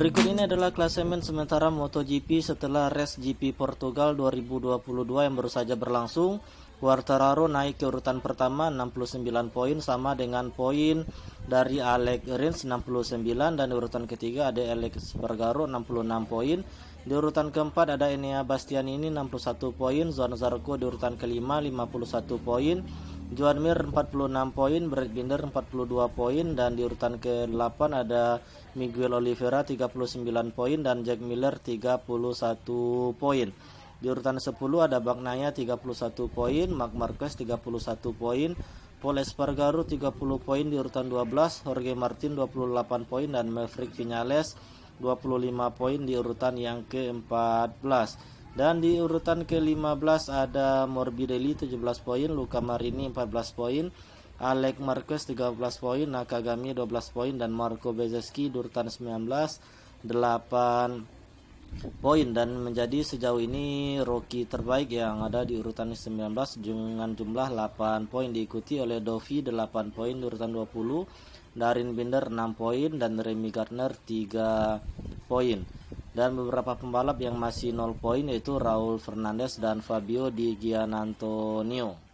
Berikut ini adalah klasemen sementara MotoGP setelah race GP Portugal 2022 yang baru saja berlangsung. Quartararo naik ke urutan pertama 69 poin sama dengan poin dari Alex Rins 69 dan di urutan ketiga ada Alex Bergaro 66 poin. Di urutan keempat ada Enea Bastianini 61 poin, Juan Zarco di urutan kelima 51 poin, Juan Mir 46 poin, Brad Binder 42 poin dan di urutan ke-8 ada Miguel Oliveira 39 poin dan Jack Miller 31 poin. Di urutan 10 ada Bagnaya 31 poin, Mark Marquez 31 poin, Paul Espargaro 30 poin di urutan 12, Jorge Martin 28 poin dan Maverick Vinales 25 poin di urutan yang ke-14. Dan di urutan ke-15 ada Morbidelli 17 poin, Luka Marini 14 poin, Alec Marquez 13 poin, Nakagami 12 poin dan Marco Bezeski Durtan 19 8 poin dan menjadi sejauh ini rookie terbaik yang ada di urutan 19 dengan jumlah 8 poin diikuti oleh Dovi 8 poin di urutan 20, Darin Binder 6 poin dan Remy Gardner 3 poin dan beberapa pembalap yang masih nol poin yaitu Raul Fernandez dan Fabio Di Giannantonio.